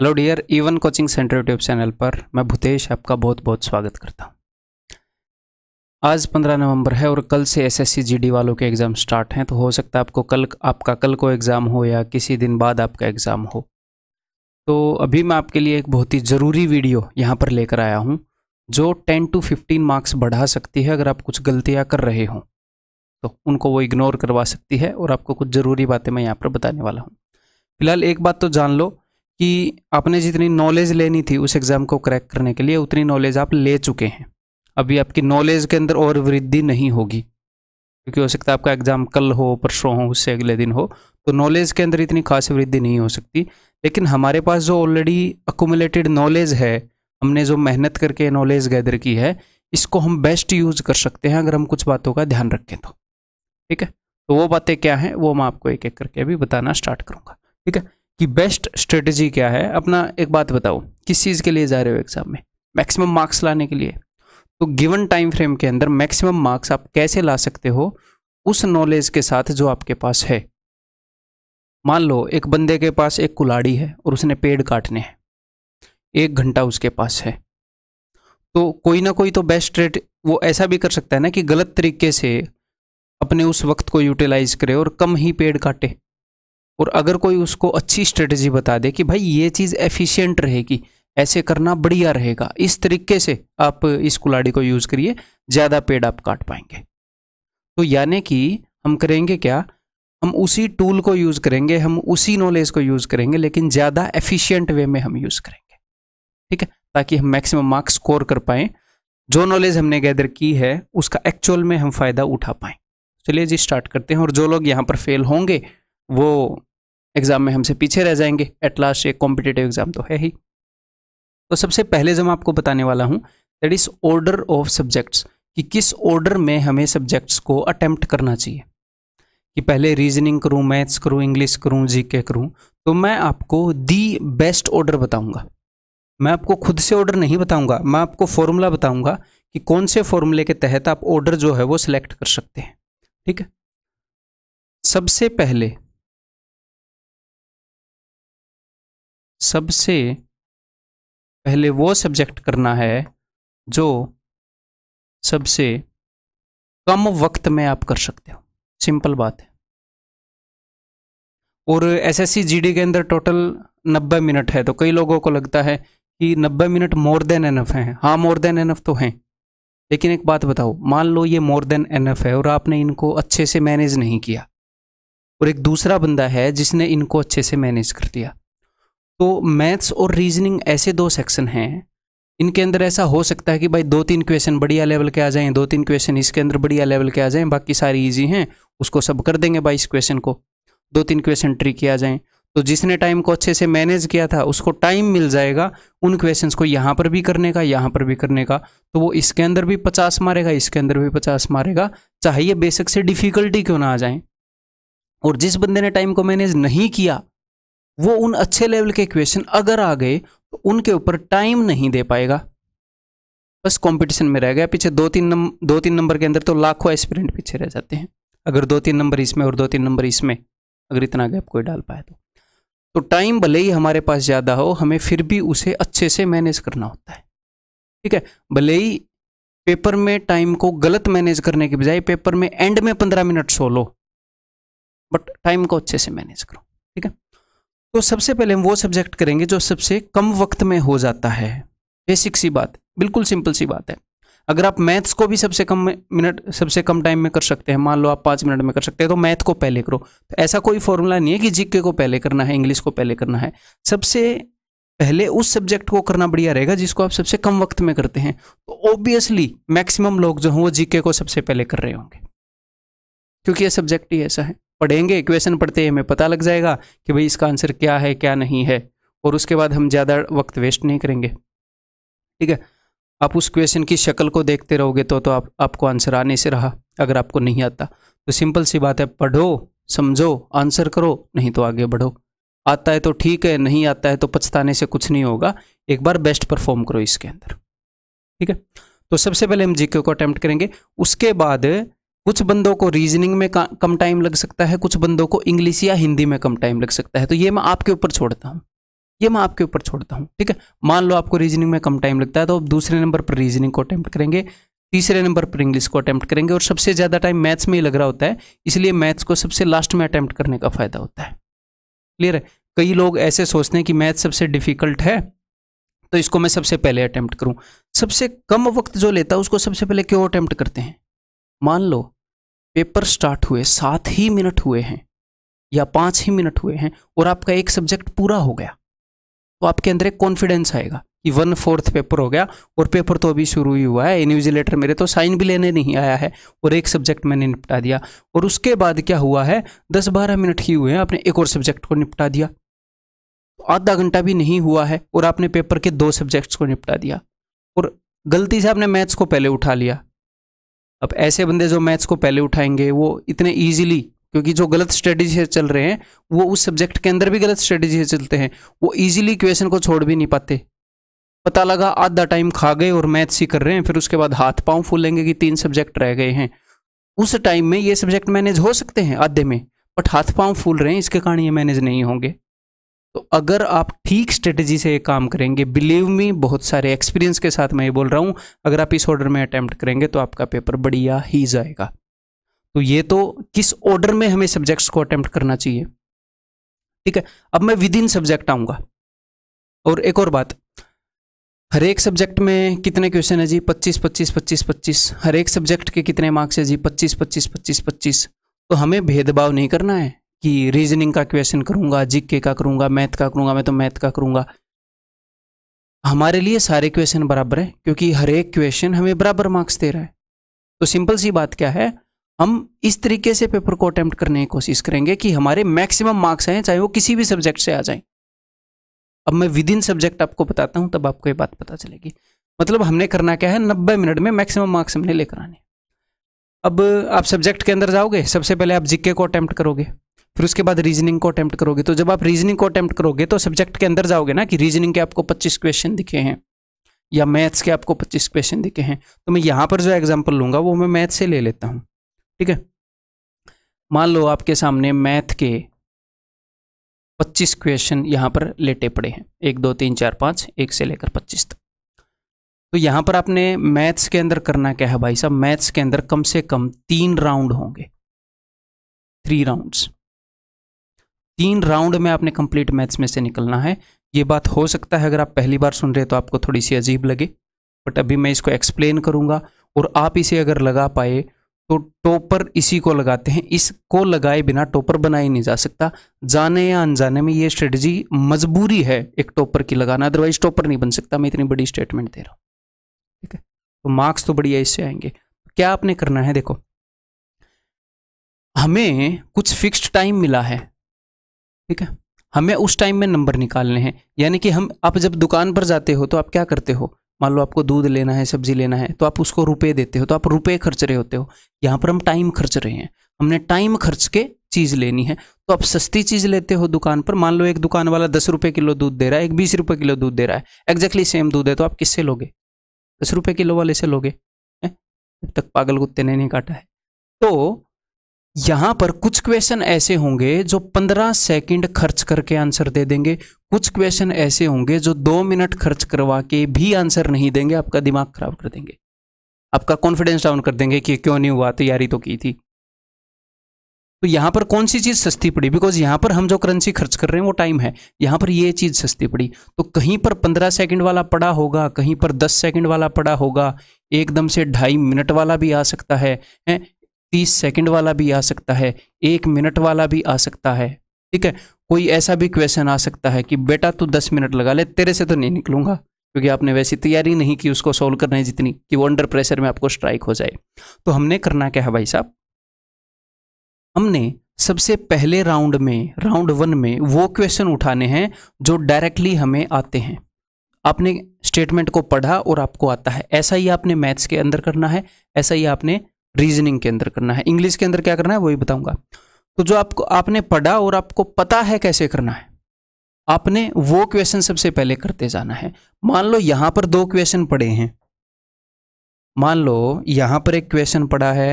Hello dear even e coaching centre YouTube channel पर मैं भूतेश आपका बहुत बहुत स्वागत करता हूँ आज 15 नवंबर है और कल से एसएससी जीडी वालों के एग्ज़ाम स्टार्ट हैं तो हो सकता है आपको कल आपका कल को एग्ज़ाम हो या किसी दिन बाद आपका एग्ज़ाम हो तो अभी मैं आपके लिए एक बहुत ही ज़रूरी वीडियो यहाँ पर लेकर आया हूँ जो टेन टू फिफ्टीन मार्क्स बढ़ा सकती है अगर आप कुछ गलतियाँ कर रहे हों तो उनको वो इग्नोर करवा सकती है और आपको कुछ ज़रूरी बातें मैं यहाँ पर बताने वाला हूँ फिलहाल एक बात तो जान लो कि आपने जितनी नॉलेज लेनी थी उस एग्ज़ाम को क्रैक करने के लिए उतनी नॉलेज आप ले चुके हैं अभी आपकी नॉलेज के अंदर और वृद्धि नहीं होगी क्योंकि हो सकता है आपका एग्ज़ाम कल हो परसों हो उससे अगले दिन हो तो नॉलेज के अंदर इतनी खास वृद्धि नहीं हो सकती लेकिन हमारे पास जो ऑलरेडी अकोमुलेटेड नॉलेज है हमने जो मेहनत करके नॉलेज गैदर की है इसको हम बेस्ट यूज़ कर सकते हैं अगर हम कुछ बातों का ध्यान रखें तो ठीक है तो वो बातें क्या हैं वो मैं आपको एक एक करके अभी बताना स्टार्ट करूँगा ठीक है कि बेस्ट स्ट्रेटजी क्या है अपना एक बात बताओ किस चीज़ के लिए जा रहे हो एग्ज़ाम में मैक्सिमम मार्क्स लाने के लिए तो गिवन टाइम फ्रेम के अंदर मैक्सिमम मार्क्स आप कैसे ला सकते हो उस नॉलेज के साथ जो आपके पास है मान लो एक बंदे के पास एक कुलाड़ी है और उसने पेड़ काटने हैं एक घंटा उसके पास है तो कोई ना कोई तो बेस्ट रेट वो ऐसा भी कर सकता है ना कि गलत तरीके से अपने उस वक्त को यूटिलाइज करे और कम ही पेड़ काटे और अगर कोई उसको अच्छी स्ट्रेटजी बता दे कि भाई ये चीज़ एफिशिएंट रहेगी ऐसे करना बढ़िया रहेगा इस तरीके से आप इस कुलाड़ी को यूज़ करिए ज़्यादा पेड़ आप काट पाएंगे तो यानी कि हम करेंगे क्या हम उसी टूल को यूज़ करेंगे हम उसी नॉलेज को यूज़ करेंगे लेकिन ज़्यादा एफिशियंट वे में हम यूज़ करेंगे ठीक है ताकि हम मैक्सिमम मार्क्स स्कोर कर पाएँ जो नॉलेज हमने गैदर की है उसका एक्चुअल में हम फ़ायदा उठा पाएँ चलिए जी स्टार्ट करते हैं और जो लोग यहाँ पर फेल होंगे वो एग्ज़ाम में हमसे पीछे रह जाएंगे एट लास्ट एक कॉम्पिटेटिव एग्ज़ाम तो है ही तो सबसे पहले जो मैं आपको बताने वाला हूँ that is order of subjects कि किस ऑर्डर में हमें सब्जेक्ट्स को अटैम्प्ट करना चाहिए कि पहले रीजनिंग करूँ मैथ्स करूँ इंग्लिश करूँ जी के करूँ तो मैं आपको दी बेस्ट ऑर्डर बताऊँगा मैं आपको खुद से ऑर्डर नहीं बताऊँगा मैं आपको फॉर्मूला बताऊँगा कि कौन से फॉर्मूले के तहत आप ऑर्डर जो है वो सिलेक्ट कर सकते हैं ठीक है सबसे पहले सबसे पहले वो सब्जेक्ट करना है जो सबसे कम वक्त में आप कर सकते हो सिंपल बात है और एसएससी जीडी के अंदर टोटल 90 मिनट है तो कई लोगों को लगता है कि 90 मिनट मोर देन एनफ है हाँ मोर देन एनफ तो हैं लेकिन एक बात बताओ मान लो ये मोर देन एनफ है और आपने इनको अच्छे से मैनेज नहीं किया और एक दूसरा बंदा है जिसने इनको अच्छे से मैनेज कर दिया तो मैथ्स और रीजनिंग ऐसे दो सेक्शन हैं इनके अंदर ऐसा हो सकता है कि भाई दो तीन क्वेश्चन बढ़िया लेवल के आ जाएं दो तीन क्वेश्चन इसके अंदर बढ़िया लेवल के आ जाएं बाकी सारी इजी हैं उसको सब कर देंगे भाई इस क्वेश्चन को दो तीन क्वेश्चन ट्री किया जाएं तो जिसने टाइम को अच्छे से मैनेज किया था उसको टाइम मिल जाएगा उन क्वेश्चन को यहाँ पर भी करने का यहाँ पर भी करने का तो वो इसके अंदर भी पचास मारेगा इसके अंदर भी पचास मारेगा चाहिए बेसिक से डिफ़िकल्टी क्यों ना आ जाए और जिस बंदे ने टाइम को मैनेज नहीं किया वो उन अच्छे लेवल के क्वेश्चन अगर आ गए तो उनके ऊपर टाइम नहीं दे पाएगा बस कंपटीशन में रह गया पीछे दो तीन नम, दो तीन नंबर के अंदर तो लाखों एस्पिरेंट पीछे रह जाते हैं अगर दो तीन नंबर इसमें और दो तीन नंबर इसमें अगर इतना गैप कोई डाल पाए तो तो टाइम भले ही हमारे पास ज़्यादा हो हमें फिर भी उसे अच्छे से मैनेज करना होता है ठीक है भले ही पेपर में टाइम को गलत मैनेज करने के बजाय पेपर में एंड में पंद्रह मिनट सो लो बट टाइम को अच्छे से मैनेज करो ठीक है तो सबसे पहले हम वो सब्जेक्ट करेंगे जो सबसे कम वक्त में हो जाता है बेसिक सी बात बिल्कुल सिंपल सी बात है अगर आप मैथ्स को भी सबसे कम मिनट सबसे कम टाइम में कर सकते हैं मान लो आप पाँच मिनट में कर सकते हैं तो मैथ को पहले करो तो ऐसा कोई फॉर्मूला नहीं है कि जीके को पहले करना है इंग्लिश को पहले करना है सबसे पहले उस सब्जेक्ट को करना बढ़िया रहेगा जिसको आप सबसे कम वक्त में करते हैं तो ऑब्वियसली मैक्सिमम लोग जो हैं वो जीके को सबसे पहले कर रहे होंगे क्योंकि ये सब्जेक्ट ही ऐसा है पढ़ेंगे इक्वेशन पढ़ते ही हमें पता लग जाएगा कि भाई इसका आंसर क्या है क्या नहीं है और उसके बाद हम ज़्यादा वक्त वेस्ट नहीं करेंगे ठीक है आप उस क्वेश्चन की शक्ल को देखते रहोगे तो तो आप आपको आंसर आने से रहा अगर आपको नहीं आता तो सिंपल सी बात है पढ़ो समझो आंसर करो नहीं तो आगे बढ़ो आता है तो ठीक है नहीं आता है तो पछताने से कुछ नहीं होगा एक बार बेस्ट परफॉर्म करो इसके अंदर ठीक है तो सबसे पहले हम जीके को अटैम्प्ट करेंगे उसके बाद कुछ बंदों को रीजनिंग में कम टाइम लग सकता है कुछ बंदों को इंग्लिश या हिंदी में कम टाइम लग सकता है तो ये मैं आपके ऊपर छोड़ता हूँ ये मैं आपके ऊपर छोड़ता हूँ ठीक है मान लो आपको रीजनिंग में कम टाइम लगता है तो आप दूसरे नंबर पर रीजनिंग को अटैम्प्ट करेंगे तीसरे नंबर पर इंग्लिश को अटैम्प्ट करेंगे और सबसे ज़्यादा टाइम मैथ्स में ही लग रहा होता है इसलिए मैथ्स को सबसे लास्ट में अटैम्प्ट करने का फ़ायदा होता है क्लियर है कई लोग ऐसे सोचते हैं कि मैथ सबसे डिफ़िकल्ट है तो इसको मैं सबसे पहले अटैम्प्ट करूँ सबसे कम वक्त जो लेता है उसको सबसे पहले क्यों अटैम्प्ट करते हैं मान लो पेपर स्टार्ट हुए सात ही मिनट हुए हैं या पाँच ही मिनट हुए हैं और आपका एक सब्जेक्ट पूरा हो गया तो आपके अंदर एक कॉन्फिडेंस आएगा कि वन फोर्थ पेपर हो गया और पेपर तो अभी शुरू ही हुआ है इन्यूजिलेटर मेरे तो साइन भी लेने नहीं आया है और एक सब्जेक्ट मैंने निपटा दिया और उसके बाद क्या हुआ है दस बारह मिनट ही हुए हैं आपने एक और सब्जेक्ट को निपटा दिया तो आधा घंटा भी नहीं हुआ है और आपने पेपर के दो सब्जेक्ट्स को निपटा दिया और गलती से आपने मैथ्स को पहले उठा लिया अब ऐसे बंदे जो मैथ्स को पहले उठाएंगे वो इतने ईजिली क्योंकि जो गलत स्ट्रेटेजी से चल रहे हैं वो उस सब्जेक्ट के अंदर भी गलत स्ट्रेटेजी से चलते हैं वो ईजिली क्वेश्चन को छोड़ भी नहीं पाते पता लगा आधा टाइम खा गए और मैथ्स ही कर रहे हैं फिर उसके बाद हाथ पाँव फूलेंगे कि तीन सब्जेक्ट रह गए हैं उस टाइम में ये सब्जेक्ट मैनेज हो सकते हैं आधे में बट हाथ पाँव फूल रहे हैं इसके कारण ये मैनेज नहीं होंगे तो अगर आप ठीक स्ट्रेटजी से ये काम करेंगे बिलीव मी बहुत सारे एक्सपीरियंस के साथ मैं ये बोल रहा हूँ अगर आप इस ऑर्डर में अटैम्प्ट करेंगे तो आपका पेपर बढ़िया ही जाएगा तो ये तो किस ऑर्डर में हमें सब्जेक्ट्स को अटैम्प्ट करना चाहिए ठीक है अब मैं विद इन सब्जेक्ट आऊँगा और एक और बात हर एक सब्जेक्ट में कितने क्वेश्चन है जी 25 25 25 25 हर एक सब्जेक्ट के कितने मार्क्स है जी 25 25 25 25 तो हमें भेदभाव नहीं करना है कि रीजनिंग का क्वेश्चन करूंगा जीके का करूंगा मैथ का करूंगा मैं तो मैथ का करूंगा हमारे लिए सारे क्वेश्चन बराबर हैं क्योंकि हर एक क्वेश्चन हमें बराबर मार्क्स दे रहा है तो सिंपल सी बात क्या है हम इस तरीके से पेपर को अटैम्प्ट करने की कोशिश करेंगे कि हमारे मैक्सिमम मार्क्स आए चाहे वो किसी भी सब्जेक्ट से आ जाए अब मैं विद इन सब्जेक्ट आपको बताता हूँ तब आपको ये बात पता चलेगी मतलब हमने करना क्या है नब्बे मिनट में मैक्सिमम मार्क्स हमने लेकर आने अब आप सब्जेक्ट के अंदर जाओगे सबसे पहले आप जिक्के को अटैम्प्ट करोगे फिर उसके बाद रीजनिंग को अटैम्प्ट करोगे तो जब आप रीजनिंग को अटैम्प्ट करोगे तो सब्जेक्ट के अंदर जाओगे ना कि रीजनिंग के आपको पच्चीस क्वेश्चन दिखे हैं या मैथ्स के आपको पच्चीस क्वेश्चन दिखे हैं तो मैं यहाँ पर जो एग्जाम्पल लूँगा वो मैं मैथ से ले लेता हूँ ठीक है मान लो आपके सामने मैथ के पच्चीस क्वेश्चन यहाँ पर लेटे पड़े हैं एक दो तीन चार पाँच एक से लेकर पच्चीस तक तो यहाँ पर आपने मैथ्स के अंदर करना क्या है भाई साहब मैथ्स के अंदर कम से कम तीन राउंड होंगे थ्री राउंड्स तीन राउंड में आपने कंप्लीट मैथ्स में से निकलना है ये बात हो सकता है अगर आप पहली बार सुन रहे हैं तो आपको थोड़ी सी अजीब लगे बट अभी मैं इसको एक्सप्लेन करूंगा और आप इसे अगर लगा पाए तो टोपर इसी को लगाते हैं इसको लगाए बिना टोपर बनाया नहीं जा सकता जाने या अनजाने में ये स्ट्रेटजी मजबूरी है एक टॉपर की लगाना अदरवाइज टोपर नहीं बन सकता मैं इतनी बड़ी स्टेटमेंट दे रहा हूँ ठीक है तो मार्क्स तो बढ़िया इससे आएंगे क्या आपने करना है देखो हमें कुछ फिक्स्ड टाइम मिला है ठीक है हमें उस टाइम में नंबर निकालने हैं यानी कि हम आप जब दुकान पर जाते हो तो आप क्या करते हो मान लो आपको दूध लेना है सब्जी लेना है तो आप उसको रुपए देते हो तो आप रुपए खर्च रहे होते हो यहाँ पर हम टाइम खर्च रहे हैं हमने टाइम खर्च के चीज़ लेनी है तो आप सस्ती चीज़ लेते हो दुकान पर मान लो एक दुकान वाला दस रुपये किलो दूध दे रहा है एक बीस रुपये किलो दूध दे रहा है एग्जैक्टली सेम दूध है तो आप किससे लोगे दस रुपये किलो वाले से लोगे जब तक पागल कुत्ते ने नहीं काटा है तो यहां पर कुछ क्वेश्चन ऐसे होंगे जो 15 सेकंड खर्च करके आंसर दे देंगे कुछ क्वेश्चन ऐसे होंगे जो दो मिनट खर्च करवा के भी आंसर नहीं देंगे आपका दिमाग खराब कर देंगे आपका कॉन्फिडेंस डाउन कर देंगे कि क्यों नहीं हुआ तैयारी तो की थी तो यहां पर कौन सी चीज़ सस्ती पड़ी बिकॉज यहां पर हम जो करेंसी खर्च कर रहे हैं वो टाइम है यहां पर ये चीज़ सस्ती पड़ी तो कहीं पर पंद्रह सेकंड वाला पड़ा होगा कहीं पर दस सेकंड वाला पड़ा होगा एकदम से ढाई मिनट वाला भी आ सकता है है? तीस सेकंड वाला भी आ सकता है एक मिनट वाला भी आ सकता है ठीक है कोई ऐसा भी क्वेश्चन आ सकता है कि बेटा तू दस मिनट लगा ले तेरे से तो नहीं निकलूंगा क्योंकि आपने वैसी तैयारी नहीं की उसको सोल्व करने जितनी कि वो अंडर प्रेशर में आपको स्ट्राइक हो जाए तो हमने करना क्या है भाई साहब हमने सबसे पहले राउंड में राउंड वन में वो क्वेश्चन उठाने हैं जो डायरेक्टली हमें आते हैं आपने स्टेटमेंट को पढ़ा और आपको आता है ऐसा ही आपने मैथ्स के अंदर करना है ऐसा ही आपने रीजनिंग के अंदर करना है इंग्लिश के अंदर क्या करना है वही बताऊंगा तो जो आपको आपने पढ़ा और आपको पता है कैसे करना है आपने वो क्वेश्चन सबसे पहले करते जाना है मान लो यहाँ पर दो क्वेश्चन पड़े हैं मान लो यहां पर एक क्वेश्चन पड़ा है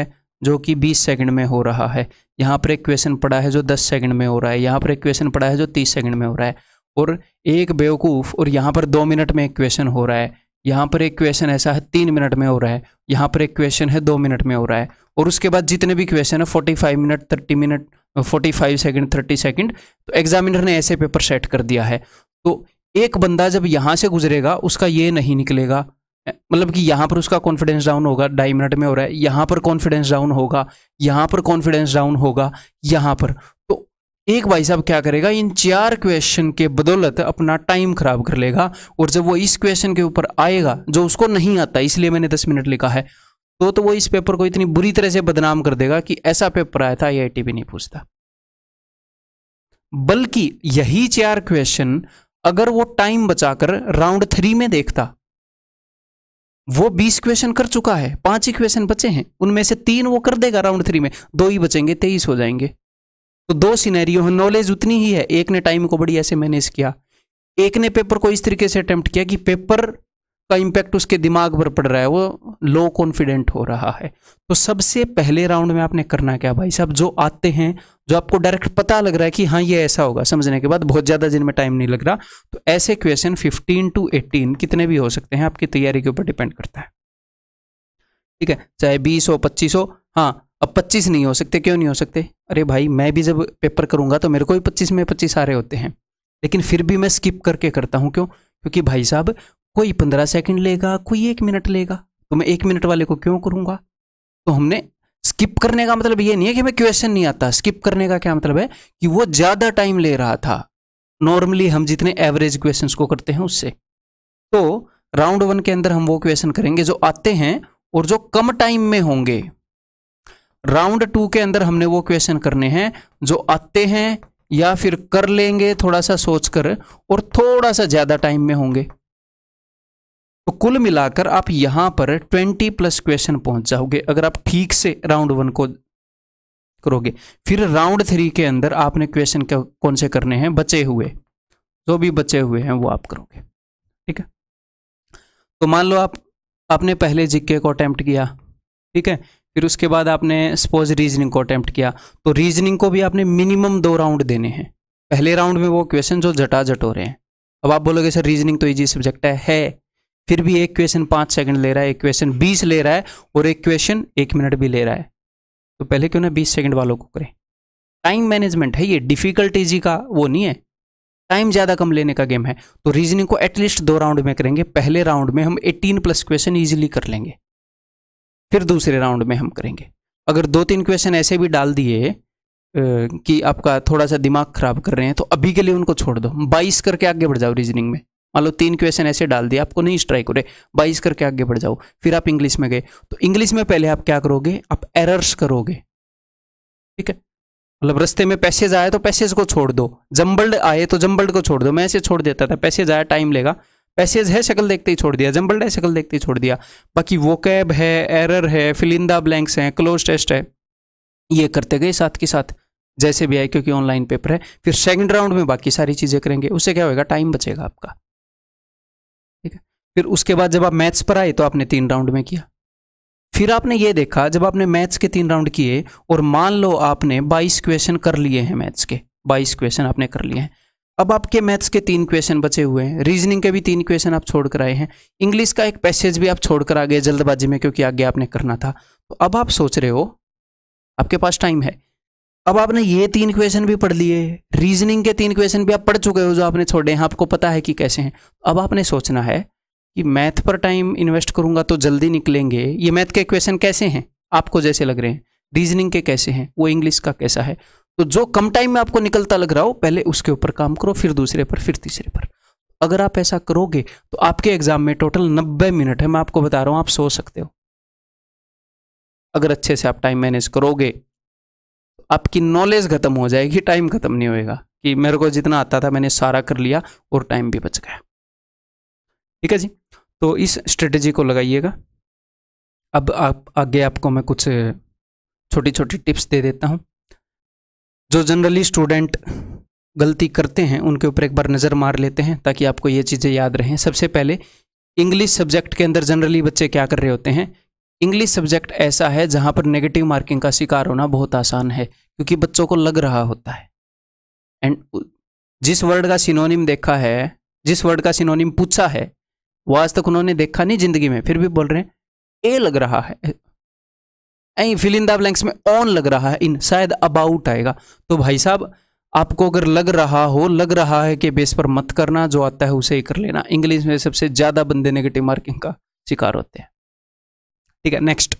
जो कि 20 सेकंड में हो रहा है यहाँ पर एक क्वेश्चन पड़ा है जो 10 सेकंड में हो रहा है यहाँ पर एक क्वेश्चन पड़ा है जो 30 सेकंड में हो रहा है और एक बेवकूफ़ और यहाँ पर दो मिनट में एक क्वेश्चन हो रहा है यहाँ पर एक क्वेश्चन ऐसा है तीन मिनट में हो रहा है यहाँ पर एक क्वेश्चन है दो मिनट में हो रहा है और उसके बाद जितने भी क्वेश्चन है forty five minute thirty minute forty five second thirty second तो एग्जामिनर ने ऐसे पेपर सेट कर दिया है तो एक बंदा जब यहाँ से गुजरेगा उसका ये नहीं निकलेगा मतलब कि यहाँ पर उसका कॉन्फिडेंस डाउन होगा ढाई मिनट में हो रहा है यहाँ पर कॉन्फिडेंस डाउन होगा यहाँ पर कॉन्फिडेंस डाउन होगा यहाँ पर एक भाई साहब क्या करेगा इन चार क्वेश्चन के बदौलत अपना टाइम खराब कर लेगा और जब वो इस क्वेश्चन के ऊपर आएगा जो उसको नहीं आता इसलिए मैंने दस मिनट लिखा है तो तो वो इस पेपर को इतनी बुरी तरह से बदनाम कर देगा कि ऐसा पेपर आया था आई भी नहीं पूछता बल्कि यही चार क्वेश्चन अगर वो टाइम बचाकर राउंड थ्री में देखता वो बीस क्वेश्चन कर चुका है पांच ही क्वेश्चन बचे हैं उनमें से तीन वो कर देगा राउंड थ्री में दो ही बचेंगे तेईस हो जाएंगे तो दो सिनेरियो है नॉलेज उतनी ही है एक ने टाइम को बड़ी ऐसे मैनेज किया एक ने पेपर को इस तरीके से अटेम्प्ट किया कि पेपर का इम्पैक्ट उसके दिमाग पर पड़ रहा है वो लो कॉन्फिडेंट हो रहा है तो सबसे पहले राउंड में आपने करना क्या भाई साहब जो आते हैं जो आपको डायरेक्ट पता लग रहा है कि हाँ ये ऐसा होगा समझने के बाद बहुत ज़्यादा जिनमें टाइम नहीं लग रहा तो ऐसे क्वेश्चन फिफ्टीन टू एटीन कितने भी हो सकते हैं आपकी तैयारी के ऊपर डिपेंड करता है ठीक है चाहे बीस हो पच्चीस हो हाँ अब पच्चीस नहीं हो सकते क्यों नहीं हो सकते अरे भाई मैं भी जब पेपर करूँगा तो मेरे को भी पच्चीस में पच्चीस आ रहे होते हैं लेकिन फिर भी मैं स्किप करके करता हूँ क्यों क्योंकि भाई साहब कोई पंद्रह सेकंड लेगा कोई एक मिनट लेगा तो मैं एक मिनट वाले को क्यों करूँगा तो हमने स्किप करने का मतलब ये नहीं है कि हमें क्वेश्चन नहीं आता स्किप करने का क्या मतलब है कि वो ज़्यादा टाइम ले रहा था नॉर्मली हम जितने एवरेज क्वेश्चन को करते हैं उससे तो राउंड वन के अंदर हम वो क्वेश्चन करेंगे जो आते हैं और जो कम टाइम में होंगे राउंड टू के अंदर हमने वो क्वेश्चन करने हैं जो आते हैं या फिर कर लेंगे थोड़ा सा सोचकर और थोड़ा सा ज़्यादा टाइम में होंगे तो कुल मिलाकर आप यहां पर ट्वेंटी प्लस क्वेश्चन पहुंच जाओगे अगर आप ठीक से राउंड वन को करोगे फिर राउंड थ्री के अंदर आपने क्वेश्चन कौन से करने हैं बचे हुए जो भी बचे हुए हैं वो आप करोगे ठीक है तो मान लो आप आपने पहले जिक्के को अटैम्प्ट किया ठीक है फिर उसके बाद आपने सपोज रीजनिंग को अटैम्प्ट किया तो रीजनिंग को भी आपने मिनिमम दो राउंड देने हैं पहले राउंड में वो क्वेश्चन जो जट हो रहे हैं अब आप बोलोगे सर रीजनिंग तो ईजी सब्जेक्ट है है फिर भी एक क्वेश्चन पाँच सेकंड ले रहा है एक क्वेश्चन बीस ले रहा है और एक क्वेश्चन एक मिनट भी ले रहा है तो पहले क्यों ना बीस सेकंड वालों को करें टाइम मैनेजमेंट है ये डिफिकल्ट इजी का वो नहीं है टाइम ज़्यादा कम लेने का गेम है तो रीजनिंग को एटलीस्ट दो राउंड में करेंगे पहले राउंड में हम एटीन प्लस क्वेश्चन ईजिली कर लेंगे फिर दूसरे राउंड में हम करेंगे अगर दो तीन क्वेश्चन ऐसे भी डाल दिए कि आपका थोड़ा सा दिमाग खराब कर रहे हैं तो अभी के लिए उनको छोड़ दो बाईस करके आगे बढ़ जाओ रीजनिंग में मान लो तीन क्वेश्चन ऐसे डाल दिए आपको नहीं स्ट्राइक हो रहे बाईस करके आगे बढ़ जाओ फिर आप इंग्लिश में गए तो इंग्लिश में पहले आप क्या करोगे आप एरर्स करोगे ठीक है मतलब रस्ते में पैसेज आए तो पैसेज को छोड़ दो जम्बल्ड आए तो जम्बल्ड को छोड़ दो मैं ऐसे छोड़ देता था पैसेज आया टाइम लेगा पैसेज है शक्ल देखते ही छोड़ दिया जम्बल्ड है शक्ल देखते ही छोड़ दिया बाकी वो कैब है एरर है फिलिंदा ब्लैंक्स हैं क्लोज टेस्ट है ये करते गए साथ के साथ जैसे भी आए क्योंकि ऑनलाइन पेपर है फिर सेकंड राउंड में बाकी सारी चीज़ें करेंगे उससे क्या होगा टाइम बचेगा आपका ठीक है फिर उसके बाद जब आप मैथ्स पर आए तो आपने तीन राउंड में किया फिर आपने ये देखा जब आपने मैथ्स के तीन राउंड किए और मान लो आपने बाईस क्वेश्चन कर लिए हैं मैथ्स के बाईस क्वेश्चन आपने कर लिए हैं अब आपके मैथ्स के तीन क्वेश्चन बचे हुए हैं रीजनिंग के भी तीन क्वेश्चन आप छोड़ कर आए हैं इंग्लिश का एक पैसेज भी आप छोड़ कर आ गए जल्दबाजी में क्योंकि आगे आपने करना था तो अब आप सोच रहे हो आपके पास टाइम है अब आपने ये तीन क्वेश्चन भी पढ़ लिए रीजनिंग के तीन क्वेश्चन भी आप पढ़ चुके हो जो आपने छोड़े हैं आपको पता है कि कैसे हैं अब आपने सोचना है कि मैथ पर टाइम इन्वेस्ट करूंगा तो जल्दी निकलेंगे ये मैथ के क्वेश्चन कैसे हैं आपको जैसे लग रहे हैं रीजनिंग के कैसे हैं वो इंग्लिश का कैसा है तो जो कम टाइम में आपको निकलता लग रहा हो पहले उसके ऊपर काम करो फिर दूसरे पर फिर तीसरे पर अगर आप ऐसा करोगे तो आपके एग्जाम में टोटल 90 मिनट है मैं आपको बता रहा हूं आप सो सकते हो अगर अच्छे से आप टाइम मैनेज करोगे तो आपकी नॉलेज खत्म हो जाएगी टाइम खत्म नहीं होएगा कि मेरे को जितना आता था मैंने सारा कर लिया और टाइम भी बच गया ठीक है जी तो इस स्ट्रेटेजी को लगाइएगा अब आप आगे आपको मैं कुछ छोटी छोटी टिप्स दे देता हूँ जो जनरली स्टूडेंट गलती करते हैं उनके ऊपर एक बार नज़र मार लेते हैं ताकि आपको ये चीज़ें याद रहें सबसे पहले इंग्लिश सब्जेक्ट के अंदर जनरली बच्चे क्या कर रहे होते हैं इंग्लिश सब्जेक्ट ऐसा है जहाँ पर नेगेटिव मार्किंग का शिकार होना बहुत आसान है क्योंकि बच्चों को लग रहा होता है एंड जिस वर्ड का सिनोनिम देखा है जिस वर्ड का सिनोनिम पूछा है वो आज तक उन्होंने देखा नहीं जिंदगी में फिर भी बोल रहे हैं ए लग रहा है यहीं फिल इन द ब्लैंक्स में ऑन लग रहा है इन शायद अबाउट आएगा तो भाई साहब आपको अगर लग रहा हो लग रहा है कि बेस पर मत करना जो आता है उसे ही कर लेना इंग्लिश में सबसे ज़्यादा बंदे नेगेटिव मार्किंग का शिकार होते हैं ठीक है नेक्स्ट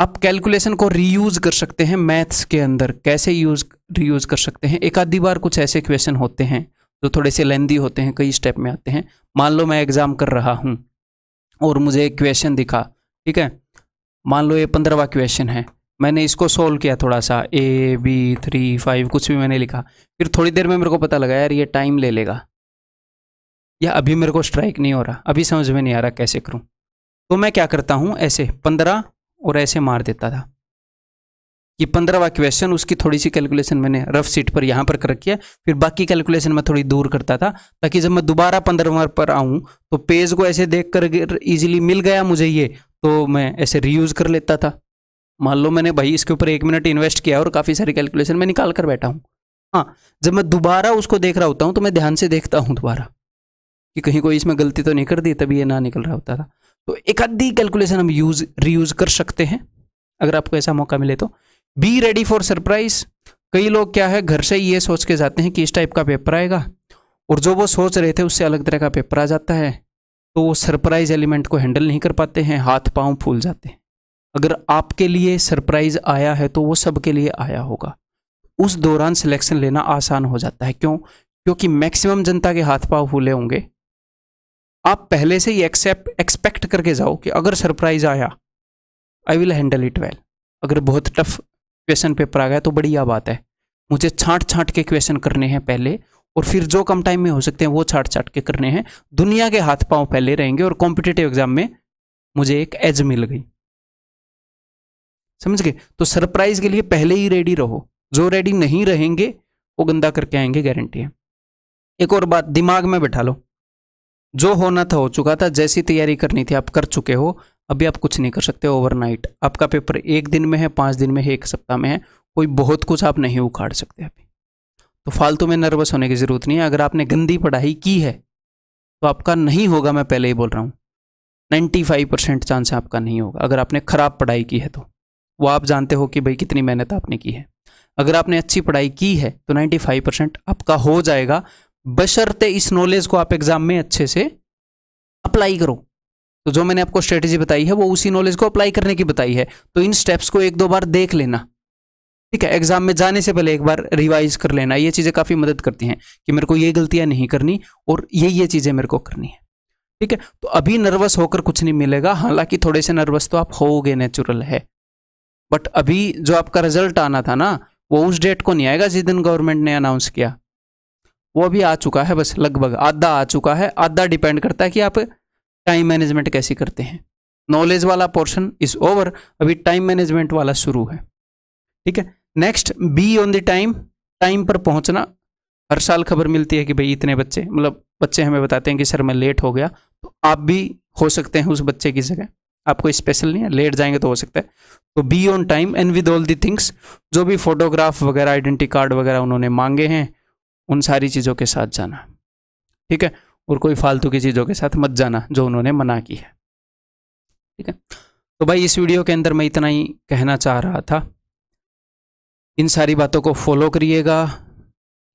आप कैलकुलेशन को रीयूज कर सकते हैं मैथ्स के अंदर कैसे यूज रीयूज कर सकते हैं एक आधी बार कुछ ऐसे क्वेश्चन होते हैं जो थोड़े से लेंदी होते हैं कई स्टेप में आते हैं मान लो मैं एग्ज़ाम कर रहा हूँ और मुझे एक क्वेश्चन दिखा ठीक है मान लो ये पंद्रहवा क्वेश्चन है मैंने इसको सोल्व किया थोड़ा सा ए बी थ्री फाइव कुछ भी मैंने लिखा फिर थोड़ी देर में मेरे को पता लगा यार ये टाइम ले लेगा या अभी मेरे को स्ट्राइक नहीं हो रहा अभी समझ में नहीं आ रहा कैसे करूँ तो मैं क्या करता हूँ ऐसे पंद्रह और ऐसे मार देता था ये पंद्रहवा क्वेश्चन उसकी थोड़ी सी कैलकुलेशन मैंने रफ सीट पर यहाँ पर कर रखी है फिर बाकी कैलकुलेशन मैं थोड़ी दूर करता था ताकि जब मैं दोबारा पंद्रहवा पर आऊँ तो पेज को ऐसे देख कर इजीली मिल गया मुझे ये तो मैं ऐसे रीयूज़ कर लेता था मान लो मैंने भाई इसके ऊपर एक मिनट इन्वेस्ट किया और काफ़ी सारी कैलकुलेशन मैं निकाल कर बैठा हूँ हाँ जब मैं दोबारा उसको देख रहा होता हूँ तो मैं ध्यान से देखता हूँ दोबारा कि कहीं कोई इसमें गलती तो नहीं कर दी तभी ये ना निकल रहा होता था तो एक आधी कैलकुलेशन हम यूज रीयूज कर सकते हैं अगर आपको ऐसा मौका मिले तो बी रेडी फॉर सरप्राइज कई लोग क्या है घर से ये सोच के जाते हैं कि इस टाइप का पेपर आएगा और जो वो सोच रहे थे उससे अलग तरह का पेपर आ जाता है तो वो सरप्राइज एलिमेंट को हैंडल नहीं कर पाते हैं हाथ पांव फूल जाते हैं अगर आपके लिए सरप्राइज आया है तो वो सबके लिए आया होगा उस दौरान सिलेक्शन लेना आसान हो जाता है क्यों क्योंकि मैक्सिमम जनता के हाथ पांव फूले होंगे आप पहले से ही एक्सेप्ट एक्सपेक्ट करके जाओ कि अगर सरप्राइज आया I will handle it well अगर बहुत टफ क्वेश्चन पेपर आ गया तो बढ़िया बात है मुझे छांट छांट के क्वेश्चन करने हैं पहले और फिर जो कम टाइम में हो सकते हैं वो छाट छाट के करने हैं दुनिया के हाथ पांव पहले रहेंगे और कॉम्पिटेटिव एग्जाम में मुझे एक एज मिल गई समझ गए तो सरप्राइज के लिए पहले ही रेडी रहो जो रेडी नहीं रहेंगे वो गंदा करके आएंगे गारंटी है एक और बात दिमाग में बैठा लो जो होना था हो चुका था जैसी तैयारी करनी थी आप कर चुके हो अभी आप कुछ नहीं कर सकते ओवरनाइट आपका पेपर एक दिन में है पांच दिन में है एक सप्ताह में है कोई बहुत कुछ आप नहीं उखाड़ सकते अभी तो फालतू में नर्वस होने की ज़रूरत नहीं है अगर आपने गंदी पढ़ाई की है तो आपका नहीं होगा मैं पहले ही बोल रहा हूँ नाइन्टी फाइव परसेंट चांस आपका नहीं होगा अगर आपने ख़राब पढ़ाई की है तो वो आप जानते हो कि भाई कितनी मेहनत आपने की है अगर आपने अच्छी पढ़ाई की है तो नाइन्टी फाइव परसेंट आपका हो जाएगा बशर्ते इस नॉलेज को आप एग्ज़ाम में अच्छे से अप्लाई करो तो जो मैंने आपको स्ट्रेटेजी बताई है वो उसी नॉलेज को अप्लाई करने की बताई है तो इन स्टेप्स को एक दो बार देख लेना ठीक है एग्जाम में जाने से पहले एक बार रिवाइज कर लेना ये चीज़ें काफ़ी मदद करती हैं कि मेरे को ये गलतियां नहीं करनी और ये ये चीज़ें मेरे को करनी है ठीक है तो अभी नर्वस होकर कुछ नहीं मिलेगा हालांकि थोड़े से नर्वस तो आप होगे नेचुरल है बट अभी जो आपका रिजल्ट आना था ना वो उस डेट को नहीं आएगा जिस दिन गवर्नमेंट ने अनाउंस किया वो अभी आ चुका है बस लगभग आधा आ चुका है आधा डिपेंड करता है कि आप टाइम मैनेजमेंट कैसे करते हैं नॉलेज वाला पोर्शन इज ओवर अभी टाइम मैनेजमेंट वाला शुरू है ठीक है next be on the time time पर पहुंचना हर साल खबर मिलती है कि भाई इतने बच्चे मतलब बच्चे हमें बताते हैं कि सर मैं लेट हो गया तो आप भी हो सकते हैं उस बच्चे की जगह आपको स्पेशल नहीं है लेट जाएंगे तो हो सकता है तो be on time and with all the things जो भी फोटोग्राफ वगैरह आइडेंटिटी कार्ड वगैरह उन्होंने मांगे हैं उन सारी चीज़ों के साथ जाना ठीक है और कोई फालतू की चीज़ों के साथ मत जाना जो उन्होंने मना की है ठीक है तो भाई इस वीडियो के अंदर मैं इतना ही कहना चाह रहा था इन सारी बातों को फॉलो करिएगा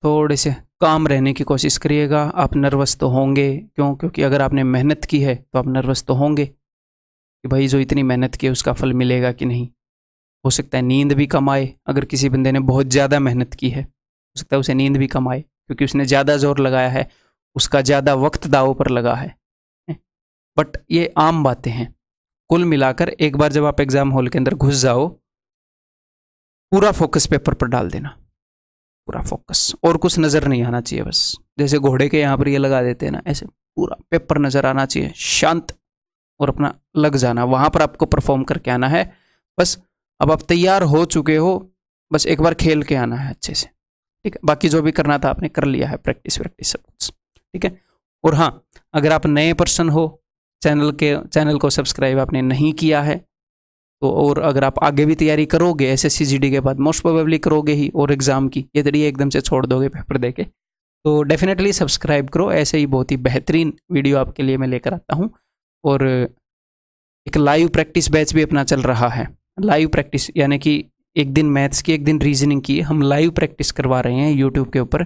थोड़े से काम रहने की कोशिश करिएगा आप नर्वस तो होंगे क्यों क्योंकि अगर आपने मेहनत की है तो आप नर्वस तो होंगे कि भाई जो इतनी मेहनत की है उसका फल मिलेगा कि नहीं हो सकता है नींद भी कम आए अगर किसी बंदे ने बहुत ज़्यादा मेहनत की है हो सकता है उसे नींद भी कम आए क्योंकि उसने ज़्यादा जोर लगाया है उसका ज़्यादा वक्त दावों पर लगा है बट ये आम बातें हैं कुल मिलाकर एक बार जब आप एग्ज़ाम हॉल के अंदर घुस जाओ पूरा फोकस पेपर पर डाल देना पूरा फोकस और कुछ नज़र नहीं आना चाहिए बस जैसे घोड़े के यहाँ पर ये लगा देते हैं ना ऐसे पूरा पेपर नज़र आना चाहिए शांत और अपना लग जाना वहां पर आपको परफॉर्म करके आना है बस अब आप तैयार हो चुके हो बस एक बार खेल के आना है अच्छे से ठीक है बाकी जो भी करना था आपने कर लिया है प्रैक्टिस वैक्टिस सब कुछ ठीक है और हाँ अगर आप नए पर्सन हो चैनल के चैनल को सब्सक्राइब आपने नहीं किया है तो और अगर आप आगे भी तैयारी करोगे एस एस के बाद मोस्ट प्रोबेबली करोगे ही और एग्ज़ाम की ये तरीके एकदम से छोड़ दोगे पेपर दे के तो डेफिनेटली सब्सक्राइब करो ऐसे ही बहुत ही बेहतरीन वीडियो आपके लिए मैं लेकर आता हूँ और एक लाइव प्रैक्टिस बैच भी अपना चल रहा है लाइव प्रैक्टिस यानी कि एक दिन मैथ्स की एक दिन रीजनिंग की हम लाइव प्रैक्टिस करवा रहे हैं यूट्यूब के ऊपर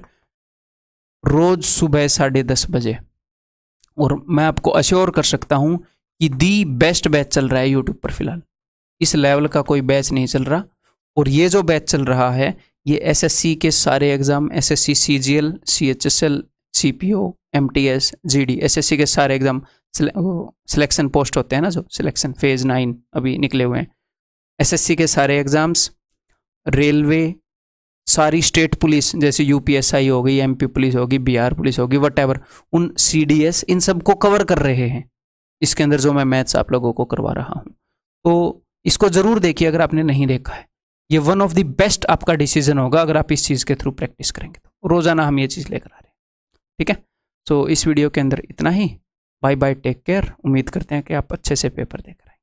रोज़ सुबह साढ़े दस बजे और मैं आपको अश्योर कर सकता हूँ कि दी बेस्ट बैच चल रहा है यूट्यूब पर फिलहाल इस लेवल का कोई बैच नहीं चल रहा और ये जो बैच चल रहा है ये एसएससी के सारे exam SSC CGL CHSL CPO MTS GD SSC के सारे एग्ज़ाम सिलेक्शन पोस्ट होते हैं ना जो सिलेक्शन फेज़ नाइन अभी निकले हुए हैं एसएससी के सारे एग्ज़ाम्स रेलवे सारी स्टेट पुलिस जैसे यूपीएसआई हो गई एमपी पुलिस होगी बिहार पुलिस होगी वट उन एस इन सब कवर कर रहे हैं इसके अंदर जो मैं मैथ्स आप लोगों को करवा रहा हूँ तो इसको ज़रूर देखिए अगर आपने नहीं देखा है ये वन ऑफ द बेस्ट आपका डिसीजन होगा अगर आप इस चीज़ के थ्रू प्रैक्टिस करेंगे तो रोज़ाना हम ये चीज़ लेकर आ रहे हैं ठीक है सो so, इस वीडियो के अंदर इतना ही बाय बाय टेक केयर उम्मीद करते हैं कि आप अच्छे से पेपर देख रहे हैं